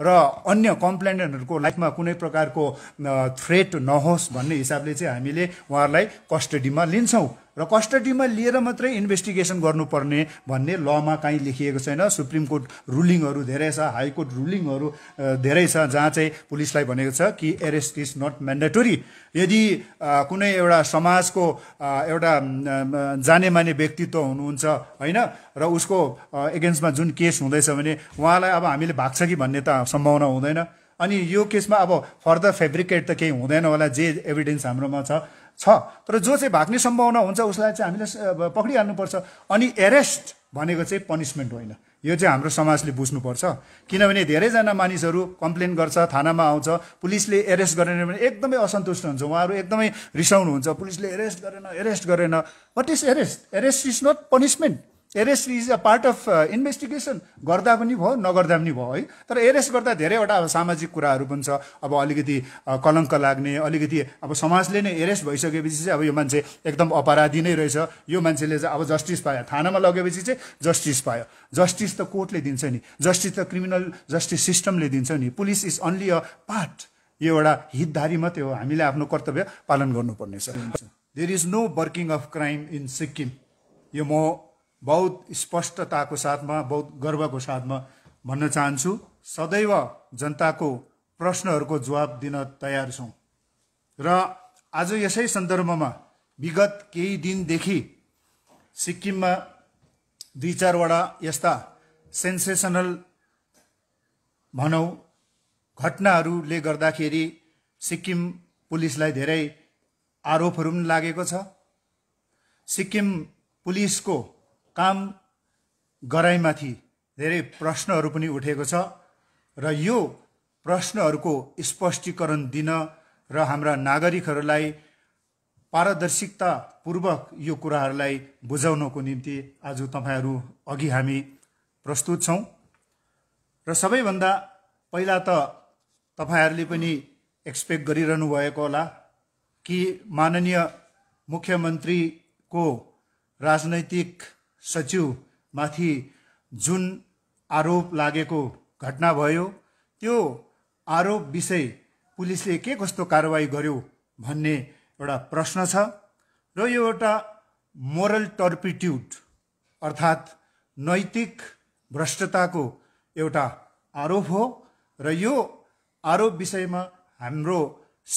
र अन्य कम्प्लेनेन्टहरूको लाइफमा कुनै प्रकारको थ्रेट नहोस् भन्ने हिसाबले चाहिँ हामीले उहाँहरूलाई कस्टडीमा लिन्छौँ र कस्टडीमा लिएर मात्रै इन्भेस्टिगेसन गर्नुपर्ने भन्ने लमा काहीँ लेखिएको छैन सुप्रिम कोर्ट रुलिङहरू धेरै छ हाई कोर्ट रुलिङहरू धेरै छ जहाँ चाहिँ पुलिसलाई भनेको छ कि एरेस्ट इज नट म्यान्डेटोरी यदि कुनै एउटा समाजको एउटा जाने माने व्यक्तित्व हुनुहुन्छ होइन र उसको एगेन्स्टमा जुन केस हुँदैछ भने उहाँलाई अब हामीले भाग्छ कि भन्ने त सम्भावना हुँदैन अनि यो केसमा अब फर्दर फेब्रिकेट त केही हुँदैन होला जे एभिडेन्स हाम्रोमा छ छ तर जो चाहिँ भाग्ने सम्भावना हुन्छ उसलाई चाहिँ हामीले पक्रिहाल्नुपर्छ अनि एरेस्ट भनेको चाहिँ पनिसमेन्ट होइन यो चाहिँ हाम्रो समाजले बुझ्नुपर्छ किनभने धेरैजना मानिसहरू कम्प्लेन गर्छ थानामा आउँछ पुलिसले एरेस्ट गरेन भने एकदमै असन्तुष्ट हुन्छ उहाँहरू एकदमै रिसाउनुहुन्छ पुलिसले एरेस्ट गरेन एरेस्ट गरेन what is arrest arrest is not punishment arrest is a part of investigation गर्दा पनि भयो नगर्दा पनि भयो है तर एरेस्ट गर्दा धेरैवटा अब सामाजिक कुराहरू पनि छ अब अलिकति कलङ्क लाग्ने अलिकति अब समाजले नै एरेस्ट भइसकेपछि चाहिँ अब यो मान्छे एकदम अपराधी नै रहेछ यो मान्छेले चाहिँ अब जस्टिस पायो थानामा लगेपछि चाहिँ जस्टिस पायो जस्टिस त कोर्टले दिन्छ नि जस्टिस त क्रिमिनल जस्टिस सिस्टमले दिन्छ नि police is only a part यो एउटा हितधारी मात्रै हो हामीले आफ्नो कर्तव्य पालन गर्नुपर्नेछ there is no working of crime in Sikkim यो म बहुत स्पष्टताको साथमा बहुत गर्वको साथमा भन्न चाहन्छु सदैव जनताको प्रश्नहरूको जवाब दिन तयार छौँ र आज यसै सन्दर्भमा विगत केही दिनदेखि सिक्किममा दुई चारवटा यस्ता सेन्सेसनल भनौँ घटनाहरूले गर्दाखेरि सिक्किम पुलिसलाई धेरै आरोपहरू पनि लागेको छ सिक्किम पुलिसको काम गराइमाथि धेरै प्रश्नहरू पनि उठेको छ र यो प्रश्नहरूको स्पष्टीकरण दिन र हाम्रा नागरिकहरूलाई पारदर्शितापूर्वक यो कुराहरूलाई बुझाउनको निम्ति आज तपाईँहरू अघि हामी प्रस्तुत छौँ र सबैभन्दा पहिला त तपाईँहरूले पनि एक्सपेक्ट गरिरहनु भएको होला कि माननीय मुख्यमन्त्रीको राजनैतिक सचिवमाथि जुन आरोप लागेको घटना भयो त्यो आरोप विषय पुलिसले के कस्तो कारवाही गर्यो भन्ने एउटा प्रश्न छ र यो एउटा मोरल टर्पिट्युड अर्थात् नैतिक भ्रष्टताको एउटा आरोप हो र यो आरोप विषयमा हाम्रो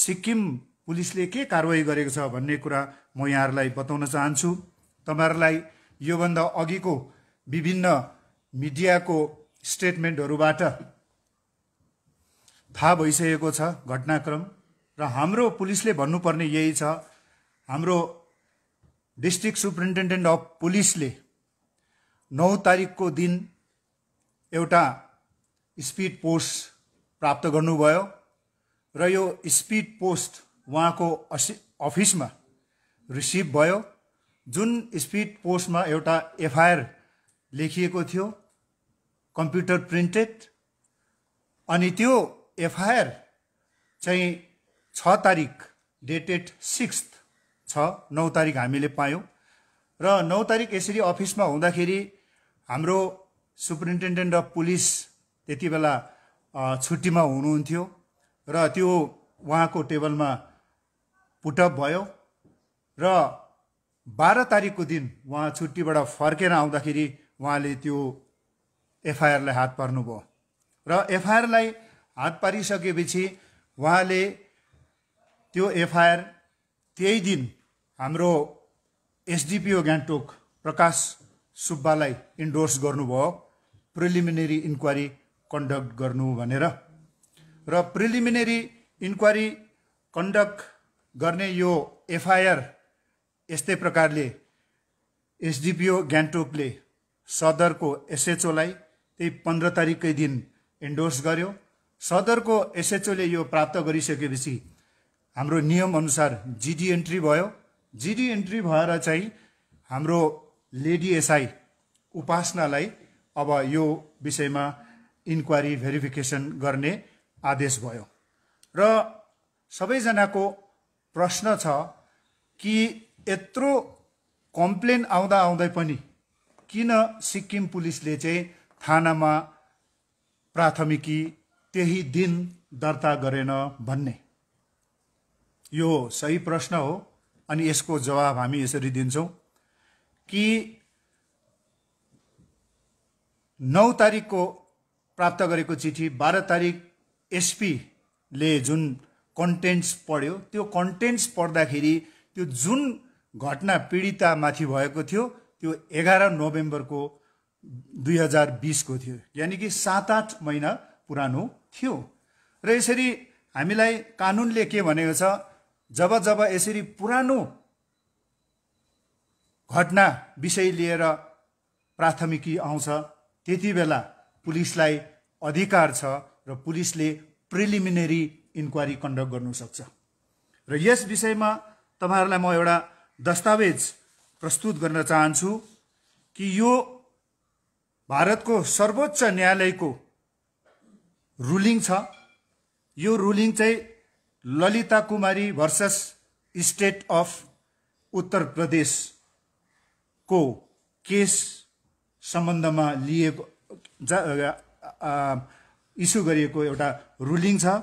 सिक्किम पुलिसले के कारवाही गरेको छ भन्ने कुरा म यहाँहरूलाई बताउन चाहन्छु तपाईँहरूलाई योभन्दा अघिको विभिन्न मिडियाको स्टेटमेन्टहरूबाट थाहा भइसकेको छ घटनाक्रम र हाम्रो पुलिसले भन्नुपर्ने यही छ हाम्रो डिस्ट्रिक्ट सुप्रिन्टेन्डेन्ट अफ पुलिसले नौ तारिकको दिन एउटा स्पिड पोस्ट प्राप्त गर्नुभयो र यो स्पिड पोस्ट उहाँको अफिसमा रिसिभ भयो जुन स्पिड पोस्टमा एउटा एफआइआर लेखिएको थियो कम्प्युटर प्रिन्टेड अनि त्यो एफआइआर चाहिँ छ तारिक डेटेड सिक्स छ नौ तारिक हामीले पायौँ र नौ तारिक यसरी अफिसमा हुँदाखेरि हाम्रो सुप्रिन्टेन्डेन्ट अफ पुलिस त्यति बेला छुट्टीमा हुनुहुन्थ्यो र त्यो उहाँको टेबलमा पुटअप भयो र बाह्र तारिकको दिन उहाँ छुट्टीबाट फर्केर आउँदाखेरि उहाँले त्यो एफआइआरलाई हात पार्नुभयो र एफआइआरलाई हात पारिसकेपछि उहाँले त्यो एफआइआर त्यही दिन हाम्रो एसडिपिओ गान्तोक प्रकाश सुब्बालाई इन्डोर्स गर्नुभयो प्रिलिमिनेरी इन्क्वायरी कन्डक्ट गर्नु भनेर र प्रिलिमिनेरी इन्क्वायरी कन्डक्ट गर्ने यो एफआइआर यस्तै प्रकारले एसडिपिओ गान्तोकले सदरको एसएचओलाई त्यही पन्ध्र तारिककै दिन इन्डोर्स गर्यो सदरको एसएचओले यो प्राप्त गरिसकेपछि हाम्रो नियमअनुसार जिडी एन्ट्री भयो जिडी एन्ट्री भएर चाहिँ हाम्रो लेडी एसआई उपासनालाई अब यो विषयमा इन्क्वायरी भेरिफिकेसन गर्ने आदेश भयो र सबैजनाको प्रश्न छ कि यत्रो कम्प्लेन आउँदा आउँदै पनि किन सिक्किम पुलिसले चाहिँ थानामा प्राथमिकी त्यही दिन दर्ता गरेन भन्ने यो सही प्रश्न हो अनि यसको जवाब हामी यसरी दिन्छौँ कि नौ तारिकको प्राप्त गरेको चिठी बाह्र तारिक एसपीले जुन कन्टेन्ट्स पढ्यो त्यो कन्टेन्ट्स पढ्दाखेरि त्यो जुन घटना पीडितामाथि भएको थियो त्यो एघार नोभेम्बरको दुई हजार बिसको थियो यानि कि सात आठ महिना पुरानो थियो र यसरी हामीलाई कानुनले के भनेको छ जब जब यसरी पुरानो घटना विषय लिएर प्राथमिकी आउँछ त्यति बेला पुलिसलाई अधिकार छ र पुलिसले प्रिलिमिनेरी इन्क्वायरी कन्डक्ट गर्नुसक्छ र यस विषयमा तपाईँहरूलाई म एउटा दस्तावेज प्रस्तुत गर्न चाहन्छु कि यो भारतको सर्वोच्च न्यायालयको रुलिङ छ यो रुलिङ चाहिँ Lalita Kumari versus state of Uttar प्रदेशको केस सम्बन्धमा लिए इस्यु गरिएको एउटा रुलिङ छ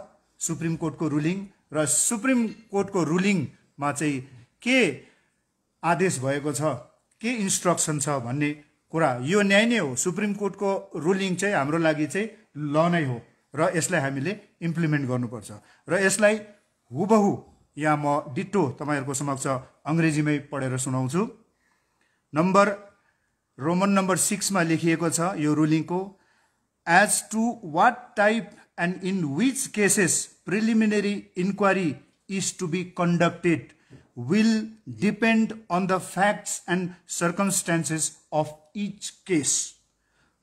सुप्रिम कोर्टको रुलिङ र सुप्रिम कोर्टको रुलिङमा चाहिँ के आदेश भएको छ के इन्स्ट्रक्सन छ भन्ने कुरा यो न्याय नै हो सुप्रिम कोर्टको रुलिङ चाहिँ हाम्रो लागि चाहिँ ल नै हो र यसलाई हामीले इम्प्लिमेन्ट गर्नुपर्छ र यसलाई हुबहु या म डिटो तपाईँहरूको समक्ष अङ्ग्रेजीमै पढेर सुनाउँछु नम्बर रोमन नम्बर सिक्समा लेखिएको छ यो रुलिङको as to what type and in which cases preliminary inquiry is to be conducted will depend on the facts and circumstances of each case.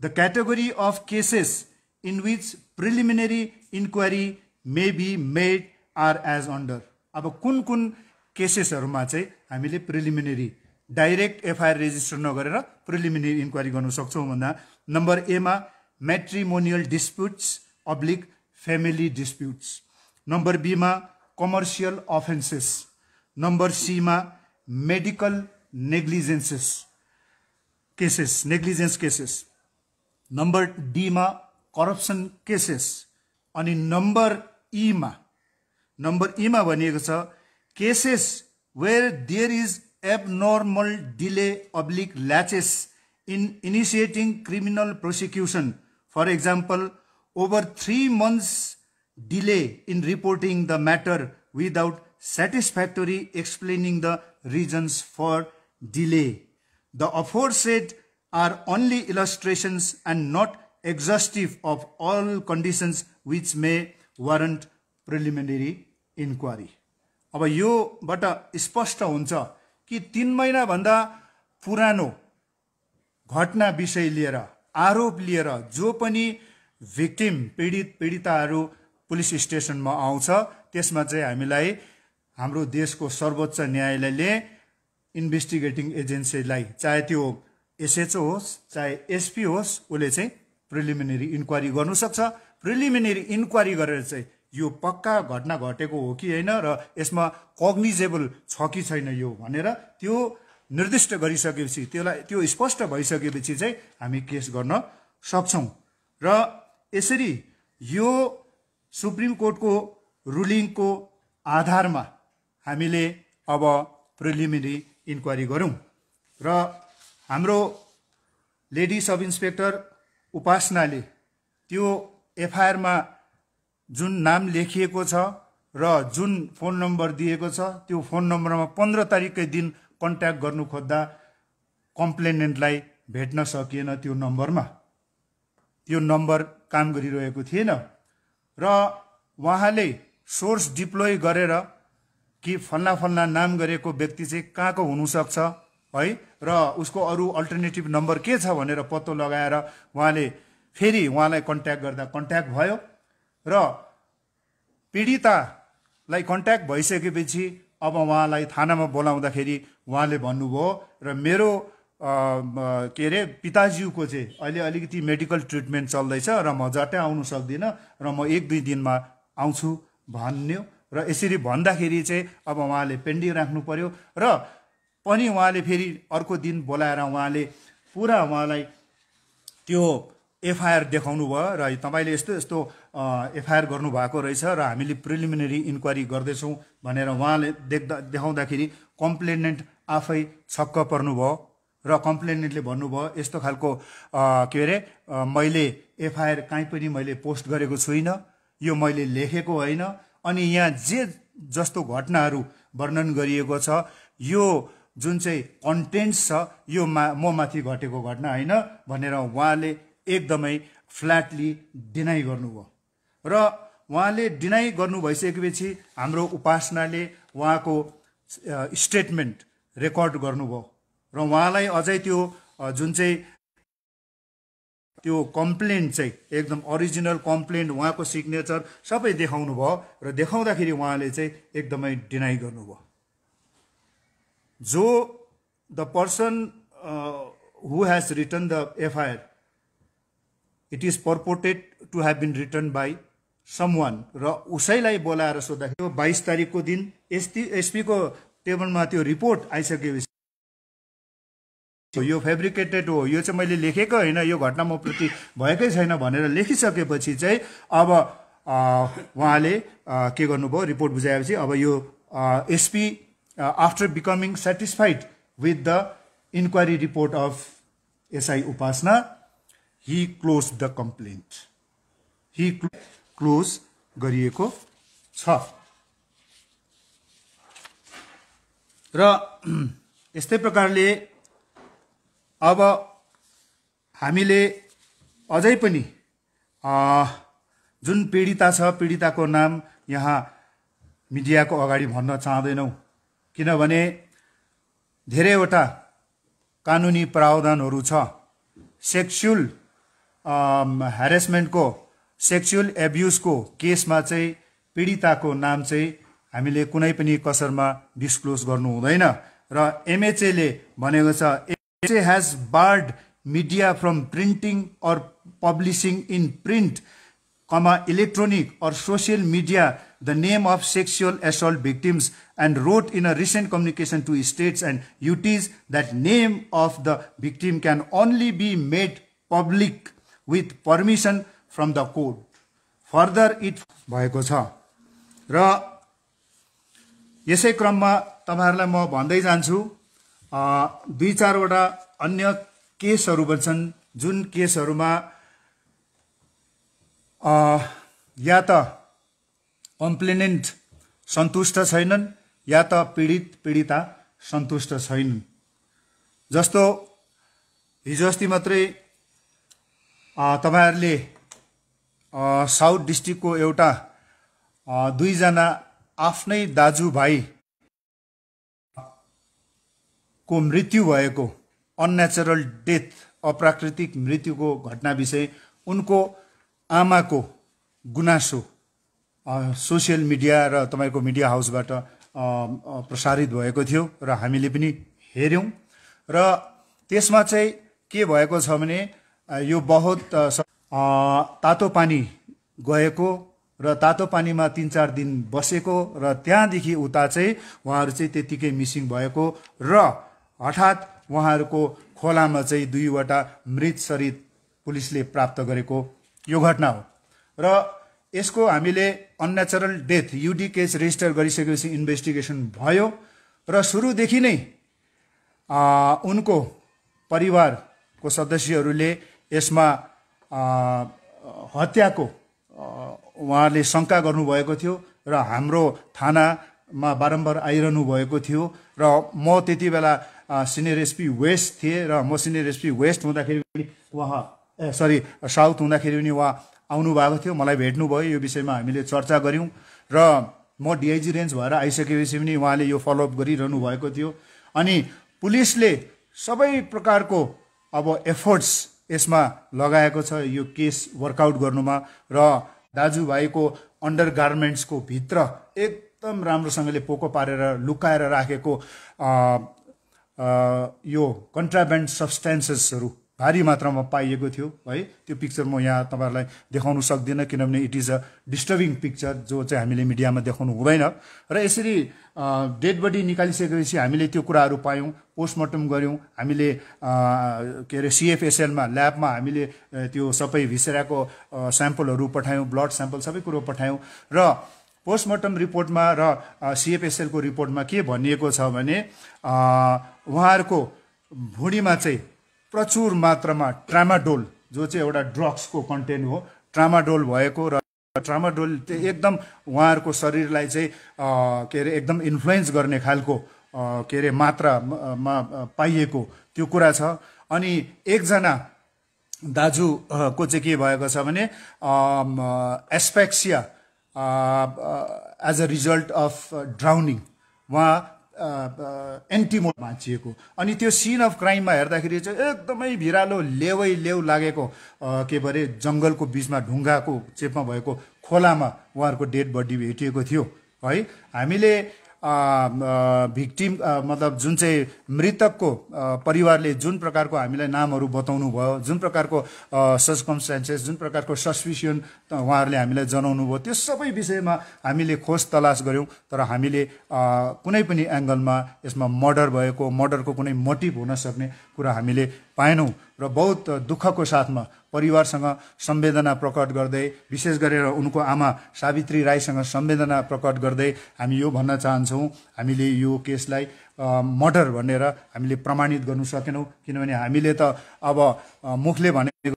The category of cases in which preliminary inquiry may be made are as under. अब कुन कुन केसेसहरूमा चाहिँ हामीले preliminary direct FIR register नगरेर preliminary inquiry गर्न सक्छौँ भन्दा नम्बर एमा matrimonial disputes oblique family disputes number बीमा कमर्सियल अफेन्सेस नम्बर सीमा medical negligences cases negligence cases number डीमा करप्सन केसेस अनि नम्बर ईमा नम्बर ईमा भनिएको छ cases where there is abnormal delay oblique laches in initiating criminal prosecution for example over three months delay in reporting the matter without satisfactory explaining the reasons for delay. The aforesaid are only illustrations and not exhaustive of all conditions which may warrant preliminary inquiry. अब यो योबाट स्पष्ट हुन्छ कि तिन महिनाभन्दा पुरानो घटना विषय लिएर आरोप लिएर जो पनि भिक्टिम पीडित पीडिताहरू पुलिस स्टेसनमा आउँछ त्यसमा चाहिँ हामीलाई हाम्रो देशको सर्वोच्च न्यायालयले इन्भेस्टिगेटिङ एजेन्सीलाई चाहे त्यो एसएचओ होस् चाहे एसपी होस् उसले चाहिँ प्रिलिमिनेरी इन्क्वायरी गर्नुसक्छ प्रिलिमिनेरी इन्क्वायरी गरेर चाहिँ यो पक्का घटना घटेको हो कि होइन र यसमा कग्निजेबल छ कि छैन यो भनेर त्यो निर्दिष्ट गरिसकेपछि त्यसलाई त्यो स्पष्ट भइसकेपछि चाहिँ हामी केस गर्न सक्छौँ र यसरी यो सुप्रिम कोर्टको रुलिङको आधारमा हामीले अब प्रिलिमिनरी इन्क्वायरी गऱ्यौँ र हाम्रो लेडी सब इन्सपेक्टर उपासनाले त्यो एफआइआरमा जुन नाम लेखिएको छ र जुन फोन नम्बर दिएको छ त्यो फोन नम्बरमा पन्ध्र तारिककै दिन कन्ट्याक्ट गर्नु खोज्दा कम्प्लेनेन्टलाई भेट्न सकिएन त्यो नम्बरमा त्यो नम्बर काम गरिरहेको थिएन र उहाँले सोर्स डिप्लोय गरेर कि फल्ला फल्ला नाम गरेको व्यक्ति चाहिँ कहाँको हुनसक्छ है र उसको अरू अल्टरनेटिभ नम्बर के छ भनेर पत्तो लगाएर उहाँले फेरि उहाँलाई कन्ट्याक्ट गर्दा कन्ट्याक्ट भयो र पीडितालाई कन्ट्याक्ट भइसकेपछि अब उहाँलाई थानामा बोलाउँदाखेरि उहाँले भन्नुभयो र मेरो के अरे पिताज्यूको चाहिँ अहिले अलिकति मेडिकल ट्रिटमेन्ट चल्दैछ र म झट्टै आउनु सक्दिनँ र म एक दुई दिनमा आउँछु भन्यो र यसरी भन्दाखेरि चाहिँ अब उहाँले पेन्डिङ राख्नु पर्यो र पनि उहाँले फेरि अर्को दिन बोलाएर उहाँले पुरा उहाँलाई त्यो एफआइआर देखाउनु भयो र तपाईँले यस्तो यस्तो एफआइआर गर्नुभएको रहेछ र हामीले प्रिलिमिनरी इन्क्वायरी गर्दैछौँ भनेर उहाँले देख्दा देखाउँदाखेरि कम्प्लेनेन्ट आफै छक्क पर्नुभयो र कम्प्लेनेन्टले भन्नुभयो यस्तो खालको के अरे मैले एफआइआर काहीँ पनि मैले पोस्ट गरेको छुइनँ यो मैले लेखेको होइन अनि यहाँ जे जस्तो घटनाहरू वर्णन गरिएको छ यो जुन चाहिँ कन्टेन्ट्स छ यो मा म माथि घटेको घटना होइन भनेर उहाँले एकदमै फ्ल्याटली डिनाइ गर्नुभयो र उहाँले डिनाइ गर्नु भइसकेपछि हाम्रो उपासनाले उहाँको स्टेटमेन्ट रेकर्ड गर्नुभयो र उहाँलाई अझै त्यो जुन चाहिँ त्यो कम्प्लेन्ट चाहिँ एकदम अरिजिनल कम्प्लेन्ट उहाँको सिग्नेचर सबै देखाउनु भयो र देखाउँदाखेरि उहाँले चाहिँ एकदमै डिनाइ गर्नुभयो जो the person who has written the FIR it is purported to have been written by someone र उसैलाई बोलाएर सोद्धाखेरि बाइस तारिकको दिन एसपी एसपीको टेबलमा त्यो रिपोर्ट आइसकेपछि यो फेब्रिकेटेड हो यो चाहिँ मैले लेखेको होइन यो घटना म प्रति भएकै छैन भनेर लेखिसकेपछि चाहिँ अब उहाँले के गर्नुभयो रिपोर्ट बुझाएपछि अब यो SP after becoming satisfied with the inquiry report of SI Upasana he close the complaint he close गरिएको छ र यस्तै प्रकारले अब हामीले अझै पनि जुन पीडिता छ पीडिताको नाम यहाँ मिडियाको अगाडि भन्न चाहँदैनौँ किनभने धेरैवटा कानुनी प्रावधानहरू छ सेक्सुअल हेरेसमेन्टको सेक्सुअल एब्युजको केसमा चाहिँ पीडिताको नाम चाहिँ हामीले कुनै पनि कसरमा डिस्क्लोज गर्नु हुँदैन र एमएचएले भनेको छ has barred media from printing or publishing in print, comma, electronic or social media the name of sexual assault victims and wrote in a recent communication to states and UTs that name of the victim can only be made public with permission from the court. Further, it भएको छ र यसै क्रममा तपाईँहरूलाई म भन्दै जान्छु दुई चारवटा अन्य केसहरू पनि छन् जुन केसहरूमा या त कम्प्लेनेन्ट सन्तुष्ट छैनन् या त पीडित पीडिता सन्तुष्ट छैनन् जस्तो हिजो अस्ति मात्रै तपाईँहरूले साउथ डिस्ट्रिक्टको एउटा दुईजना आफ्नै दाजुभाइ को मृत्यु भएको अन्नेचरल डेथ अप्राकृतिक मृत्युको घटना विषय उनको आमाको गुनासो सोसियल मिडिया र तपाईँको मिडिया हाउसबाट प्रसारित भएको थियो र हामीले पनि हेऱ्यौँ र त्यसमा चाहिँ के भएको छ भने यो बहुत तातो पानी गएको र तातो पानीमा तिन चार दिन बसेको र त्यहाँदेखि उता चाहिँ उहाँहरू चाहिँ त्यतिकै मिसिङ भएको र हठात उहाँहरूको खोलामा चाहिँ दुईवटा मृत शरीर पुलिसले प्राप्त गरेको यो घटना हो र यसको हामीले unnatural death UD case register गरिसकेपछि इन्भेस्टिगेसन भयो र सुरुदेखि नै उनको परिवारको सदस्यहरूले यसमा हत्याको उहाँहरूले शङ्का गर्नुभएको थियो र हाम्रो थानामा बारम्बार आइरहनु भएको थियो र म त्यति बेला सिनियर एसपी वेस्ट थिएँ र म सिनियर एसपी वेस्ट हुँदाखेरि पनि उहाँ ए सरी साउथ हुँदाखेरि पनि उहाँ आउनुभएको थियो मलाई भेट्नुभयो यो विषयमा हामीले चर्चा गऱ्यौँ र म डिआइजी रेन्ज भएर आइसकेपछि पनि उहाँले यो फलोअप गरिरहनु भएको थियो अनि पुलिसले सबै प्रकारको अब एफर्ट्स यसमा लगाएको छ यो केस वर्कआउट गर्नुमा र दाजुभाइको अन्डर गार्मेन्ट्सको भित्र एकदम राम्रोसँगले पोको पारेर लुकाएर राखेको यो कन्ट्राब्यान्ड सब्सटेन्सेसहरू भारी मात्रामा पाइएको थियो है त्यो पिक्चर म यहाँ तपाईँहरूलाई देखाउनु सक्दिनँ किनभने it is a disturbing picture जो चाहिँ हामीले मिडियामा देखाउनु हुँदैन र यसरी डेड बडी निकालिसकेपछि हामीले त्यो कुराहरू पायौँ पोस्टमार्टम गऱ्यौँ हामीले के अरे सिएफएसएलमा ल्याबमा हामीले त्यो सबै भिसेराको स्याम्पलहरू पठायौँ ब्लड स्याम्पल सबै कुरो पठायौँ र पोस्टमोर्टम रिपोर्टमा र सिएफएसएलको रिपोर्टमा के भनिएको छ भने उहाँहरूको भुँडीमा चाहिँ प्रचुर मात्रामा ट्रामाडोल जो चाहिँ एउटा ड्रग्सको कन्टेन्ट हो ट्रामाडोल भएको र ट्रामाडोल चाहिँ एकदम उहाँहरूको शरीरलाई चाहिँ के अरे एकदम इन्फ्लुएन्स गर्ने खालको के अरे मात्रामा पाइएको त्यो कुरा छ अनि एकजना दाजुको चाहिँ के भएको छ भने asphyxia as a result of drowning उहाँ एन्टिमोड भाँचिएको अनि त्यो सिन अफ क्राइममा हेर्दाखेरि चाहिँ एकदमै भिरालो लेवै लेउ लागेको के भरे जङ्गलको बिचमा ढुङ्गाको चेपमा भएको खोलामा उहाँहरूको डेड बडी भेटिएको थियो है हामीले भिक्टिम मतलब जुन चाहिँ मृतकको परिवारले जुन प्रकारको हामीलाई नामहरू बताउनु भयो जुन प्रकारको सर्कमस्टान्सेस जुन प्रकारको सस्पिसियन उहाँहरूले हामीलाई जनाउनु भयो त्यो सबै विषयमा हामीले खोज तलास गऱ्यौँ तर हामीले कुनै पनि एङ्गलमा यसमा मर्डर भएको मर्डरको कुनै मोटिभ हुनसक्ने कुरा हामीले पाएनौँ र बहुत दुःखको साथमा परिवारसँग सम्वेदना प्रकट गर्दै विशेष गरेर उनको आमा सावित्री राईसँग सम्वेदना प्रकट गर्दै हामी यो भन्न चाहन्छौँ हामीले यो केसलाई मर्डर भनेर हामीले प्रमाणित गर्नु सकेनौँ किनभने हामीले त अब मुखले भने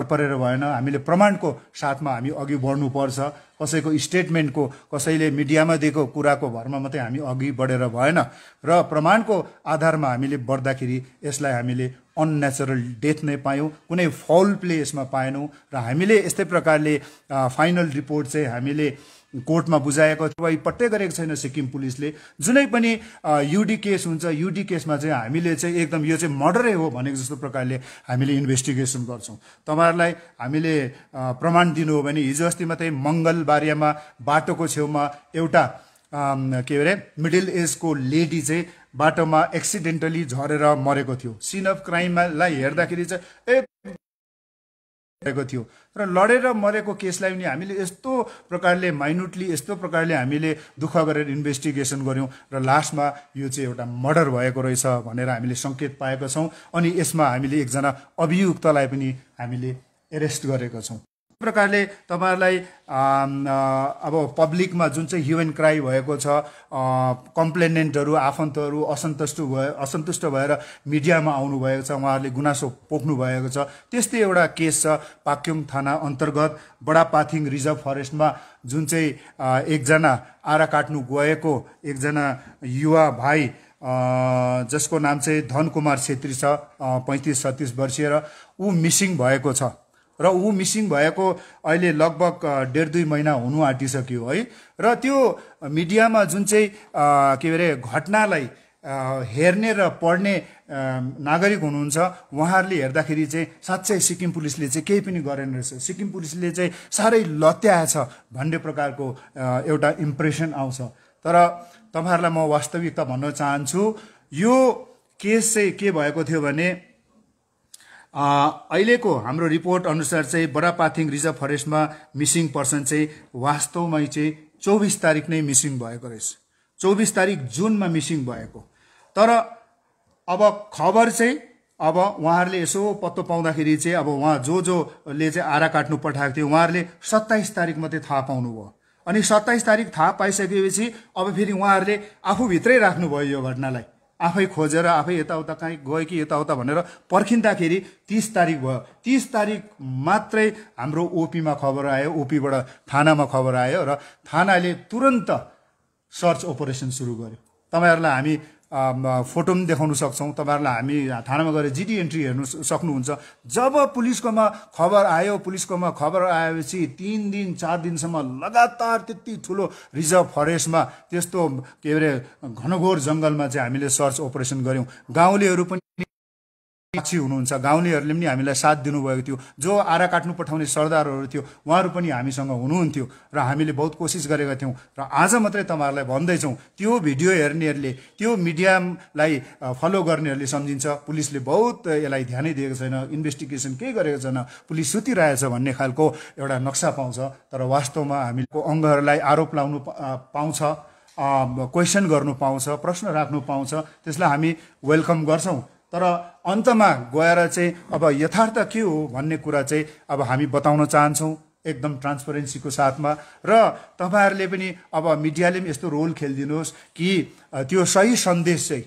परेर भएन हामीले प्रमाणको साथमा हामी अघि बढ्नुपर्छ कसैको स्टेटमेन्टको कसैले मिडियामा दिएको कुराको भरमा मात्रै हामी अघि बढेर भएन र प्रमाणको आधारमा हामीले बढ्दाखेरि यसलाई हामीले अननेचुरल डेथ नै पायौँ कुनै फाउल प्ले यसमा पाएनौँ र हामीले यस्तै प्रकारले फाइनल रिपोर्ट चाहिँ हामीले कोर्टमा बुझाएको वा पट्टै गरेको छैन सिक्किम पुलिसले जुनै पनि युडी केस हुन्छ युडी केसमा चाहिँ हामीले चाहिँ एकदम यो चाहिँ मर्डरै हो भनेको जस्तो प्रकारले हामीले इन्भेस्टिगेसन गर्छौँ तपाईँहरूलाई हामीले प्रमाण दिनु हो भने हिजो अस्ति मात्रै मङ्गलबारियामा बाटोको छेउमा एउटा के अरे मिडल एजको लेडी चाहिँ बाटोमा एक्सिडेन्टली झरेर मरेको थियो सिन अफ क्राइमलाई हेर्दाखेरि चाहिँ गरेको थियो र लडेर मरेको केसलाई पनि हामीले यस्तो प्रकारले माइन्युटली यस्तो प्रकारले हामीले दुःख गरेर इन्भेस्टिगेसन गऱ्यौँ र लास्टमा यो चाहिँ एउटा मर्डर भएको रहेछ भनेर हामीले सङ्केत पाएका छौँ अनि यसमा हामीले एकजना अभियुक्तलाई पनि हामीले एरेस्ट गरेका छौँ प्रकारले तपाईँहरूलाई अब पब्लिकमा जुन चाहिँ ह्युमन क्राई भएको छ कम्प्लेनेन्टहरू आफन्तहरू असन्तुष्ट भयो असन्तुष्ट भएर मिडियामा आउनुभएको छ उहाँहरूले गुनासो पोख्नु भएको छ त्यस्तै एउटा केस छ पाक्योङ थाना अन्तर्गत बडापाथिङ रिजर्भ फरेस्टमा जुन चाहिँ एकजना आरा काट्नु गएको एकजना युवा भाइ जसको नाम चाहिँ धन कुमार छेत्री छ पैँतिस छत्तिस वर्षीय र ऊ मिसिङ भएको छ र ऊ मिसिङ भएको अहिले लगभग डेढ दुई महिना हुनु आँटिसक्यो है र त्यो मिडियामा जुन चाहिँ के अरे घटनालाई हेर्ने र पढ्ने नागरिक हुनुहुन्छ उहाँहरूले हेर्दाखेरि चाहिँ साँच्चै सिक्किम पुलिसले चाहिँ केही पनि गरेन रहेछ सिक्किम पुलिसले चाहिँ साह्रै लत्याएछ भन्ने प्रकारको एउटा इम्प्रेसन आउँछ तर तपाईँहरूलाई म वास्तविकता भन्न चाहन्छु यो केस चाहिँ के भएको थियो भने अहिलेको हाम्रो रिपोर्ट अनुसार चाहिँ बडापाथिङ रिजर्भ फरेस्टमा मिसिङ पर्सन चाहिँ वास्तवमै चाहिँ चौबिस तारिक नै मिसिङ भएको रहेछ चौबिस तारिक जुनमा मिसिङ भएको तर अब खबर चाहिँ अब उहाँहरूले यसो पत्तो पाउँदाखेरि चाहिँ अब उहाँ जो जोले चाहिँ आरा काट्नु पठाएको थियो उहाँहरूले सत्ताइस तारिक मात्रै थाहा पाउनुभयो अनि सत्ताइस तारिक थाहा पाइसकेपछि अब फेरि उहाँहरूले आफूभित्रै राख्नुभयो यो घटनालाई आफै खोजेर आफै यताउता कहीँ गयो कि यताउता भनेर पर्खिँदाखेरि तिस तारिक भयो तिस तारिक मात्रै हाम्रो ओपीमा खबर आयो ओपीबाट थानामा खबर आयो र थानाले तुरन्त सर्च अपरेसन सुरु गर्यो तपाईँहरूलाई हामी फोटो पनि देखाउन सक्छौँ तपाईँहरूलाई हामी थानामा गएर जिडी एन्ट्री हेर्नु सक्नुहुन्छ जब पुलिसकोमा खबर आयो पुलिसकोमा खबर आएपछि तिन दिन चार दिनसम्म लगातार त्यति ठुलो रिजर्भ फरेस्टमा त्यस्तो के अरे घनघोर जङ्गलमा चाहिँ हामीले सर्च अपरेसन गऱ्यौँ गाउँलेहरू पनि पछि हुनुहुन्छ गाउँलेहरूले पनि हामीलाई साथ दिनुभएको थियो जो आरा काट्नु पठाउने सरदारहरू थियो उहाँहरू पनि हामीसँग हुनुहुन्थ्यो र हामीले बहुत कोसिस गरेका थियौँ र आज मात्रै तपाईँहरूलाई भन्दैछौँ त्यो भिडियो हेर्नेहरूले त्यो मिडियालाई फलो गर्नेहरूले सम्झिन्छ पुलिसले बहुत यसलाई ध्यानै दिएको छैन इन्भेस्टिगेसन केही गरेको छैन पुलिस सुतिरहेछ भन्ने खालको एउटा नक्सा पाउँछ तर वास्तवमा हामीको अङ्गहरूलाई आरोप लाउनु पाउँछ क्वेसन गर्नु पाउँछ प्रश्न राख्नु पाउँछ त्यसलाई हामी वेलकम गर्छौँ तर अन्तमा गएर चाहिँ अब यथार्थ के हो भन्ने कुरा चाहिँ अब हामी बताउन चाहन्छौँ एकदम ट्रान्सपरेन्सीको साथमा र तपाईँहरूले पनि अब मिडियाले पनि यस्तो रोल खेलिदिनुहोस् कि त्यो सही सन्देश चाहिँ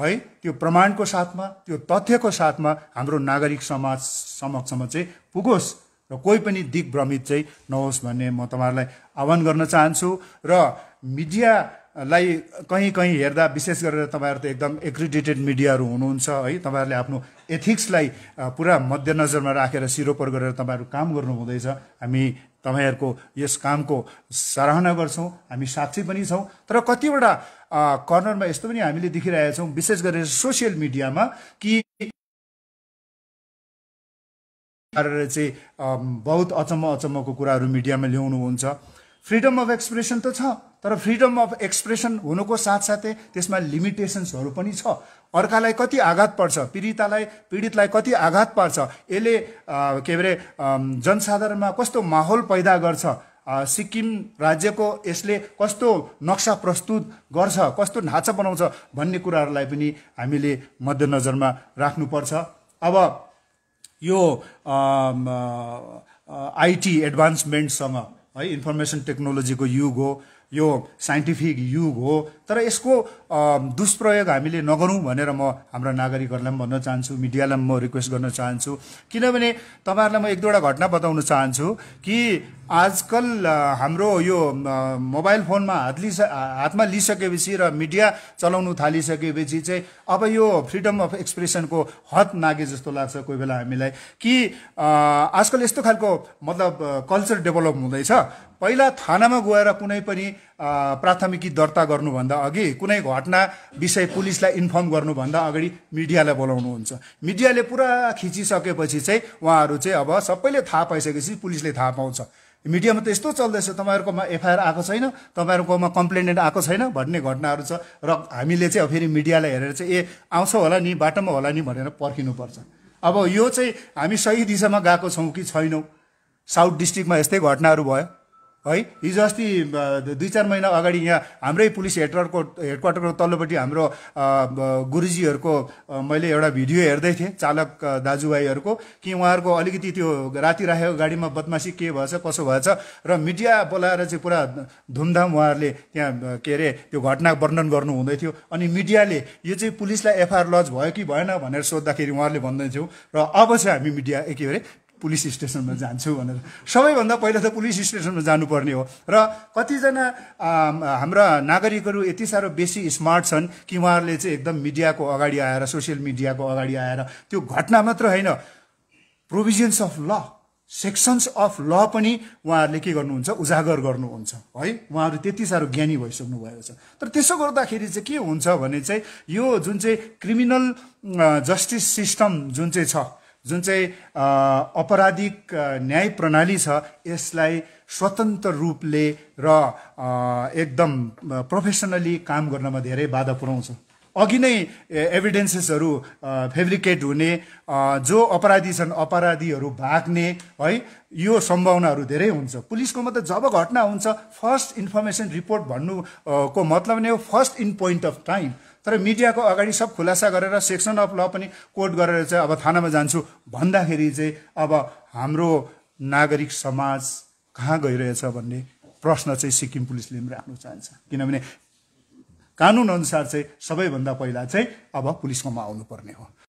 है त्यो प्रमाणको साथमा त्यो तथ्यको साथमा हाम्रो नागरिक समाज समक्षमा चाहिँ पुगोस् र कोही पनि दिग्भ्रमित चाहिँ नहोस् भन्ने म तपाईँहरूलाई आह्वान गर्न चाहन्छु र मिडिया लाई कहीँ कहीँ हेर्दा विशेष गरेर तपाईँहरू त एकदम एक्रिडिटेड मिडियाहरू हुनुहुन्छ है तपाईँहरूले आफ्नो एथिक्सलाई पुरा मध्यनजरमा राखेर सिरोपर गरेर तपाईँहरू काम गर्नु हुँदैछ हामी तपाईँहरूको यस कामको सराहना गर्छौँ हामी साक्षी पनि छौँ तर कतिवटा कर्नरमा यस्तो पनि हामीले देखिरहेका छौँ विशेष गरेर सोसियल मिडियामा कि चाहिँ बहुत अचम्म अचम्मको कुराहरू मिडियामा ल्याउनुहुन्छ फ्रिडम अफ एक्सप्रेसन त छ तर फ्रिडम अफ एक्सप्रेसन हुनुको साथसाथै त्यसमा लिमिटेसन्सहरू पनि छ अर्कालाई कति आघात पर्छ पीडितालाई पीडितलाई कति आघात पर्छ यसले के अरे जनसाधारणमा कस्तो माहौल पैदा गर्छ सिक्किम राज्यको यसले कस्तो नक्सा प्रस्तुत गर्छ कस्तो ढाँचा बनाउँछ भन्ने कुराहरूलाई पनि हामीले मध्यनजरमा राख्नुपर्छ अब यो आइटी एडभान्समेन्टसँग है इन्फर्मेसन टेक्नोलोजीको युग हो यो साइन्टिफिक युग हो तर यसको दुष्प्रयोग हामीले नगरौँ भनेर म हाम्रो नागरिकहरूलाई पनि भन्न चाहन्छु मिडियालाई पनि म रिक्वेस्ट गर्न चाहन्छु किनभने तपाईँहरूलाई म एक दुईवटा घटना बताउन चाहन्छु कि आजकल हाम्रो यो मोबाइल फोनमा हात लिइस हातमा लिइसकेपछि र मिडिया चलाउनु थालिसकेपछि चाहिँ अब यो फ्रिडम अफ एक्सप्रेसनको हद नागे जस्तो लाग्छ कोही बेला हामीलाई कि आजकल यस्तो खालको मतलब कल्चर डेभलप हुँदैछ पहिला थानामा गएर कुनै पनि प्राथमिकी दर्ता गर्नुभन्दा अघि कुनै घटना विषय पुलिसलाई इन्फर्म गर्नुभन्दा अगाडि मिडियालाई बोलाउनुहुन्छ मिडियाले पुरा खिचिसकेपछि चाहिँ उहाँहरू चाहिँ अब सबैले थाहा पाइसकेपछि पुलिसले थाहा पाउँछ मिडियामा त यस्तो चल्दैछ तपाईँहरूकोमा एफआइआर आएको छैन तपाईँहरूकोमा कम्प्लेनेन्ट आएको छैन भन्ने घटनाहरू छ र हामीले चाहिँ फेरि मिडियालाई हेरेर चाहिँ ए आउँछ होला नि बाटोमा होला नि भनेर पर्खिनुपर्छ अब यो चाहिँ हामी सही दिशामा गएको छौँ कि छैनौँ साउथ डिस्ट्रिक्टमा यस्तै घटनाहरू भयो है हिजो अस्ति दुई चार महिना अगाडि यहाँ हाम्रै पुलिस हेडक्वार्टरको हेडक्वार्टरको तल्लोपट्टि हाम्रो गुरुजीहरूको मैले एउटा भिडियो हेर्दै थिएँ चालक दाजुभाइहरूको कि उहाँहरूको अलिकति त्यो राति राखेको गाडीमा बदमासी के भएछ कसो भएछ र मिडिया बोलाएर चाहिँ पुरा धुमधाम उहाँहरूले त्यहाँ के अरे त्यो घटना वर्णन गर्नु हुँदै थियो अनि मिडियाले यो चाहिँ पुलिसलाई एफआइआर लज भयो कि भएन भनेर सोद्धाखेरि उहाँहरूले भन्दै थियो र अब चाहिँ हामी मिडिया के पुलिस स्टेसनमा जान्छु भनेर सबैभन्दा पहिला त पुलिस स्टेसनमा जानुपर्ने हो र कतिजना हाम्रा नागरिकहरू यति साह्रो बेसी स्मार्ट छन् कि उहाँहरूले चाहिँ एकदम मिडियाको अगाडि आएर सोसियल मिडियाको अगाडि आएर त्यो घटना मात्र होइन provisions of law sections of law पनि उहाँहरूले के गर्नुहुन्छ उजागर गर्नुहुन्छ है उहाँहरू त्यति साह्रो ज्ञानी भइसक्नु भएको छ तर त्यसो गर्दाखेरि चाहिँ के हुन्छ भने चाहिँ यो जुन चाहिँ क्रिमिनल जस्टिस सिस्टम जुन चाहिँ छ जुन चाहिँ अपराधिक न्याय प्रणाली छ यसलाई स्वतन्त्र रूपले र एकदम प्रोफेसनली काम गर्नमा धेरै बाधा पुऱ्याउँछ अघि नै एभिडेन्सेसहरू फेब्रिकेट हुने जो अपराधी छन् अपराधीहरू भाग्ने है यो सम्भावनाहरू धेरै हुन्छ पुलिसको मात्रै जब घटना हुन्छ फर्स्ट इन्फर्मेसन रिपोर्ट भन्नुको मतलब नै हो first in point of time तर मिडियाको अगाडि सब खुलासा गरेर सेक्सन अफ ल पनि कोट गरेर चाहिँ अब थानामा जान्छु भन्दाखेरि चाहिँ अब हाम्रो नागरिक समाज कहाँ गइरहेछ भन्ने प्रश्न चाहिँ सिक्किम पुलिसले पनि राख्न चाहन्छ किनभने कानुनअनुसार चाहिँ सबैभन्दा पहिला चाहिँ अब पुलिसकोमा आउनुपर्ने हो